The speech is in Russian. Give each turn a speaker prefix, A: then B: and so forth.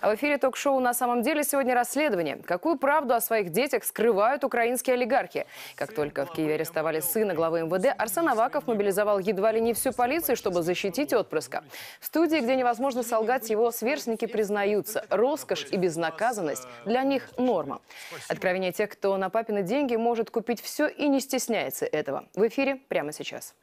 A: А в эфире ток-шоу «На самом деле» сегодня расследование. Какую правду о своих детях скрывают украинские олигархи? Как только в Киеве арестовали сына главы МВД, Арсен Аваков мобилизовал едва ли не всю полицию, чтобы защитить отпрыска. В студии, где невозможно солгать, его сверстники признаются. Роскошь и безнаказанность для них норма. Откровение тех, кто на папины деньги может купить все и не стесняется этого. В эфире прямо сейчас.